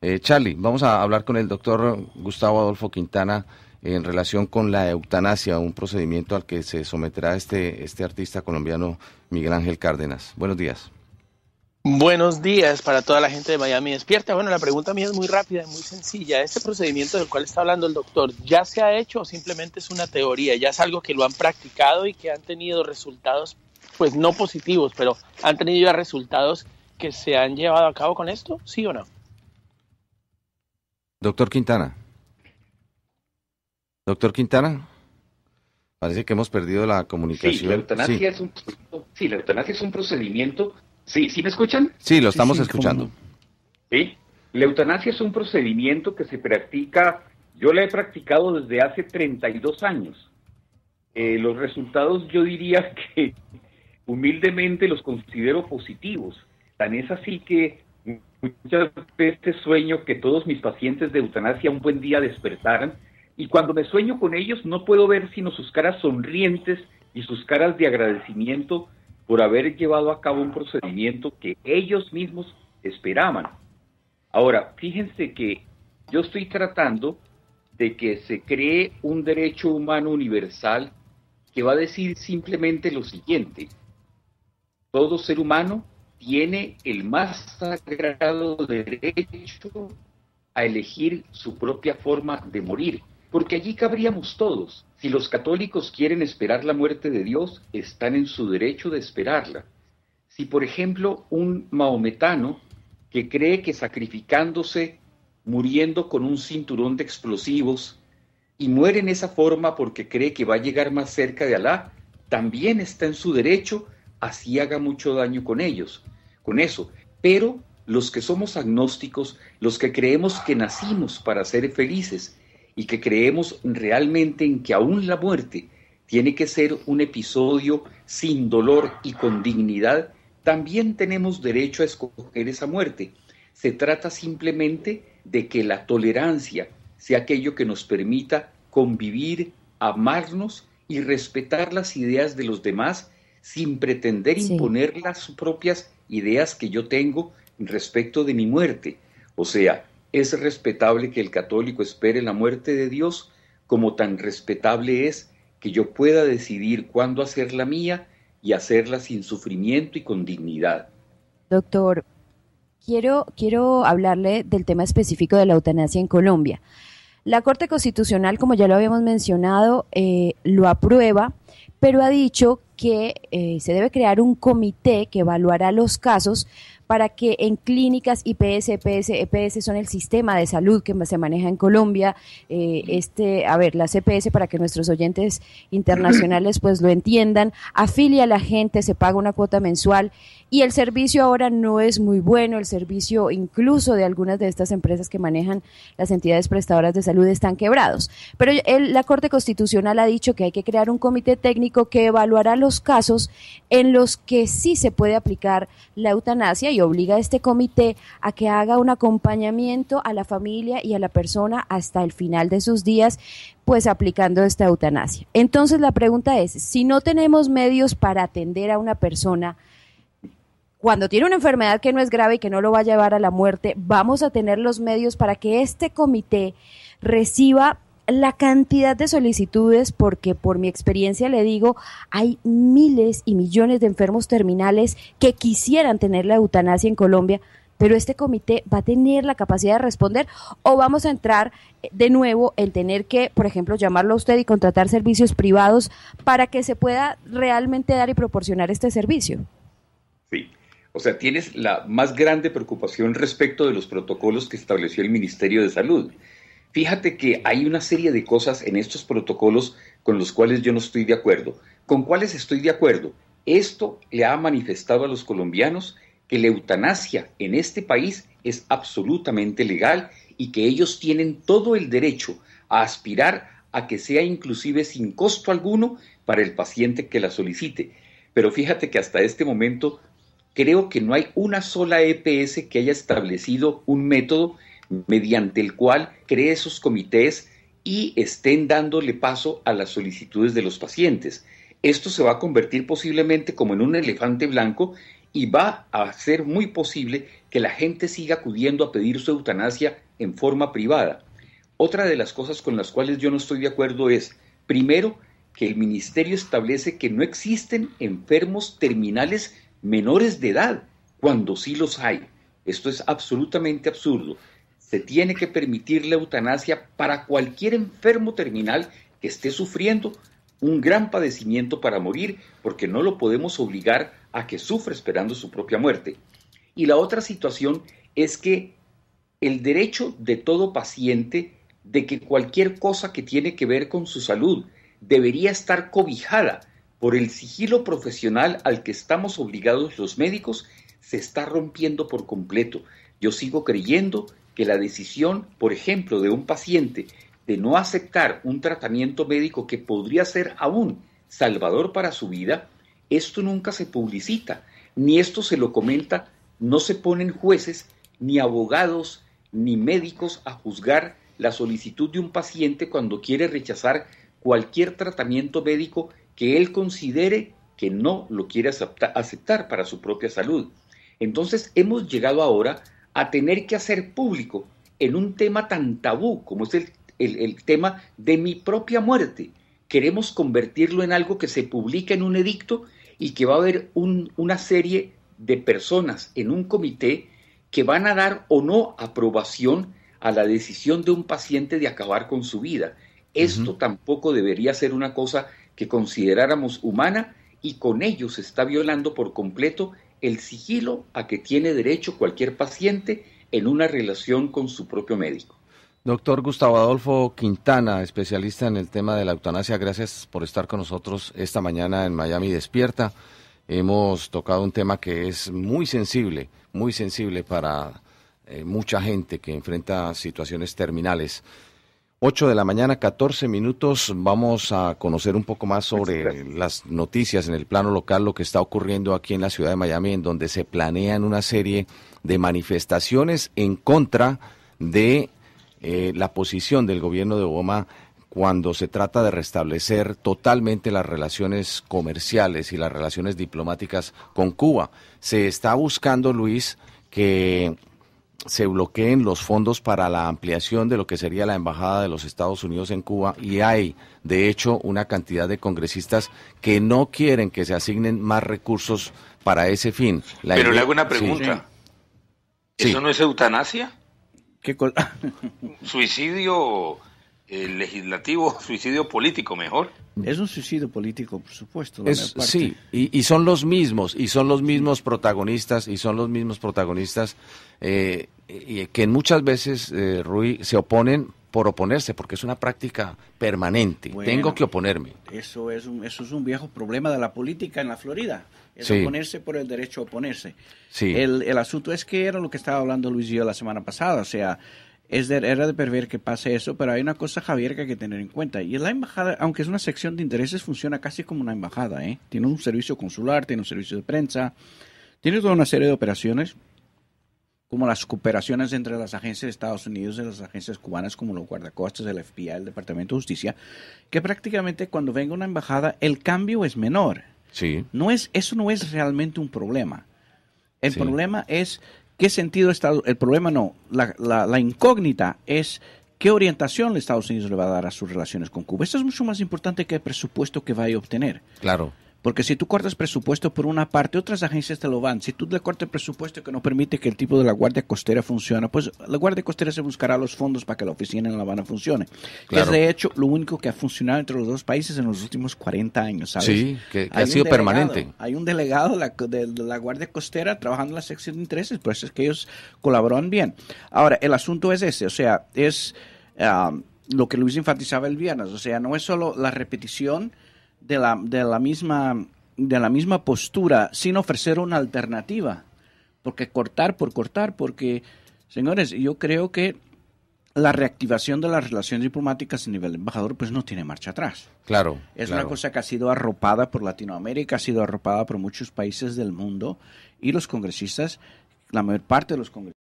Eh, Charlie, vamos a hablar con el doctor Gustavo Adolfo Quintana en relación con la eutanasia, un procedimiento al que se someterá este, este artista colombiano Miguel Ángel Cárdenas. Buenos días. Buenos días para toda la gente de Miami Despierta. Bueno, la pregunta mía es muy rápida, muy sencilla. ¿Este procedimiento del cual está hablando el doctor ya se ha hecho o simplemente es una teoría? ¿Ya es algo que lo han practicado y que han tenido resultados, pues no positivos, pero han tenido ya resultados que se han llevado a cabo con esto? ¿Sí o no? Doctor Quintana. Doctor Quintana. Parece que hemos perdido la comunicación. Sí, la eutanasia, Es, un, sí, la eutanasia es un procedimiento. ¿Sí, ¿sí me escuchan? Sí, lo estamos escuchando. Sí, la eutanasia es un procedimiento que se practica, yo la he practicado desde hace 32 años. Eh, los resultados yo diría que humildemente los considero positivos. Tan es así que Muchas veces este sueño que todos mis pacientes de eutanasia un buen día despertaran y cuando me sueño con ellos no puedo ver sino sus caras sonrientes y sus caras de agradecimiento por haber llevado a cabo un procedimiento que ellos mismos esperaban. Ahora, fíjense que yo estoy tratando de que se cree un derecho humano universal que va a decir simplemente lo siguiente. Todo ser humano tiene el más sagrado derecho a elegir su propia forma de morir, porque allí cabríamos todos. Si los católicos quieren esperar la muerte de Dios, están en su derecho de esperarla. Si, por ejemplo, un maometano que cree que sacrificándose, muriendo con un cinturón de explosivos, y muere en esa forma porque cree que va a llegar más cerca de Alá, también está en su derecho así haga mucho daño con ellos, con eso. Pero los que somos agnósticos, los que creemos que nacimos para ser felices y que creemos realmente en que aún la muerte tiene que ser un episodio sin dolor y con dignidad, también tenemos derecho a escoger esa muerte. Se trata simplemente de que la tolerancia sea aquello que nos permita convivir, amarnos y respetar las ideas de los demás sin pretender imponer las propias ideas que yo tengo respecto de mi muerte. O sea, es respetable que el católico espere la muerte de Dios como tan respetable es que yo pueda decidir cuándo hacer la mía y hacerla sin sufrimiento y con dignidad. Doctor, quiero, quiero hablarle del tema específico de la eutanasia en Colombia. La Corte Constitucional, como ya lo habíamos mencionado, eh, lo aprueba, pero ha dicho que eh, se debe crear un comité que evaluará los casos para que en clínicas IPS, EPS, EPS son el sistema de salud que se maneja en Colombia, eh, este, a ver, la EPS para que nuestros oyentes internacionales pues lo entiendan, afilia a la gente, se paga una cuota mensual y el servicio ahora no es muy bueno, el servicio incluso de algunas de estas empresas que manejan las entidades prestadoras de salud están quebrados. Pero la Corte Constitucional ha dicho que hay que crear un comité técnico que evaluará los casos en los que sí se puede aplicar la eutanasia y obliga a este comité a que haga un acompañamiento a la familia y a la persona hasta el final de sus días, pues aplicando esta eutanasia. Entonces la pregunta es, si no tenemos medios para atender a una persona, cuando tiene una enfermedad que no es grave y que no lo va a llevar a la muerte, vamos a tener los medios para que este comité reciba la cantidad de solicitudes, porque por mi experiencia le digo, hay miles y millones de enfermos terminales que quisieran tener la eutanasia en Colombia, pero este comité va a tener la capacidad de responder o vamos a entrar eh, de nuevo en tener que, por ejemplo, llamarlo a usted y contratar servicios privados para que se pueda realmente dar y proporcionar este servicio. Sí, o sea, tienes la más grande preocupación respecto de los protocolos que estableció el Ministerio de Salud. Fíjate que hay una serie de cosas en estos protocolos con los cuales yo no estoy de acuerdo. ¿Con cuáles estoy de acuerdo? Esto le ha manifestado a los colombianos que la eutanasia en este país es absolutamente legal y que ellos tienen todo el derecho a aspirar a que sea inclusive sin costo alguno para el paciente que la solicite. Pero fíjate que hasta este momento creo que no hay una sola EPS que haya establecido un método mediante el cual cree esos comités y estén dándole paso a las solicitudes de los pacientes. Esto se va a convertir posiblemente como en un elefante blanco y va a ser muy posible que la gente siga acudiendo a pedir su eutanasia en forma privada. Otra de las cosas con las cuales yo no estoy de acuerdo es, primero, que el ministerio establece que no existen enfermos terminales menores de edad, cuando sí los hay. Esto es absolutamente absurdo se tiene que permitir la eutanasia para cualquier enfermo terminal que esté sufriendo un gran padecimiento para morir, porque no lo podemos obligar a que sufra esperando su propia muerte. Y la otra situación es que el derecho de todo paciente de que cualquier cosa que tiene que ver con su salud debería estar cobijada por el sigilo profesional al que estamos obligados los médicos se está rompiendo por completo. Yo sigo creyendo que la decisión, por ejemplo, de un paciente de no aceptar un tratamiento médico que podría ser aún salvador para su vida, esto nunca se publicita, ni esto se lo comenta, no se ponen jueces, ni abogados, ni médicos a juzgar la solicitud de un paciente cuando quiere rechazar cualquier tratamiento médico que él considere que no lo quiere aceptar para su propia salud. Entonces hemos llegado ahora a tener que hacer público en un tema tan tabú como es el, tema de mi propia muerte. Queremos convertirlo en algo que se publique en un edicto y que va a haber una serie de personas en un comité que van a dar o no aprobación a la decisión de un paciente de acabar con su vida. Esto tampoco debería ser una cosa que consideráramos humana y con ello se está violando por completo el sigilo a que tiene derecho cualquier paciente en una relación con su propio médico. Doctor Gustavo Adolfo Quintana, especialista en el tema de la eutanasia, gracias por estar con nosotros esta mañana en Miami Despierta. Hemos tocado un tema que es muy sensible, muy sensible para eh, mucha gente que enfrenta situaciones terminales. 8 de la mañana, 14 minutos. Vamos a conocer un poco más sobre las noticias en el plano local, lo que está ocurriendo aquí en la ciudad de Miami, en donde se planean una serie de manifestaciones en contra de eh, la posición del gobierno de Obama cuando se trata de restablecer totalmente las relaciones comerciales y las relaciones diplomáticas con Cuba. Se está buscando, Luis, que se bloqueen los fondos para la ampliación de lo que sería la Embajada de los Estados Unidos en Cuba y hay, de hecho, una cantidad de congresistas que no quieren que se asignen más recursos para ese fin. Pero le hago una pregunta. ¿Eso no es eutanasia? ¿Qué ¿Suicidio el legislativo, suicidio político mejor. Es un suicidio político, por supuesto. Es, sí, y, son los mismos, y son los mismos protagonistas, y son los mismos protagonistas eh, que muchas veces, eh, Rui, se oponen por oponerse, porque es una práctica permanente. Tengo que oponerme. Eso es, un, eso es un viejo problema de la política en la Florida, es oponerse por el derecho a oponerse. Sí. El, el asunto es que era lo que estaba hablando Luis la semana pasada, o sea, es de, era de perver que pase eso, pero hay una cosa, Javier, que hay que tener en cuenta. Y la embajada, aunque es una sección de intereses, funciona casi como una embajada. ¿eh? Tiene un servicio consular, tiene un servicio de prensa, tiene toda una serie de operaciones, como las cooperaciones entre las agencias de Estados Unidos y las agencias cubanas, como los guardacostas, el FBI, el Departamento de Justicia, que prácticamente cuando venga una embajada, el cambio es menor. Sí. No es, eso no es realmente un problema. El problema es ¿Qué sentido está? El problema no, la, incógnita es qué orientación Estados Unidos le va a dar a sus relaciones con Cuba. eso es mucho más importante que el presupuesto que vaya a obtener. Claro. Porque si tú cortas presupuesto por una parte, otras agencias te lo van. Si tú le cortas presupuesto que no permite que el tipo de la Guardia Costera funcione, pues la Guardia Costera se buscará los fondos para que la oficina en La Habana funcione. Que es de hecho lo único que ha funcionado entre los dos países en los últimos 40 años, Sí, que, ha sido permanente. Hay un delegado de la, Guardia Costera trabajando en la sección de intereses, por eso es que ellos colaboran bien. Ahora, el asunto es ese, o sea, es... Ah, lo que Luis enfatizaba el viernes, o sea, no es solo la repetición de la, de la, misma, de la misma postura sin ofrecer una alternativa. Porque cortar por cortar, porque, señores, yo creo que la reactivación de las relaciones diplomáticas a nivel embajador pues no tiene marcha atrás. Claro. Es una cosa que ha sido arropada por Latinoamérica, ha sido arropada por muchos países del mundo y los congresistas, la mayor parte de los congresistas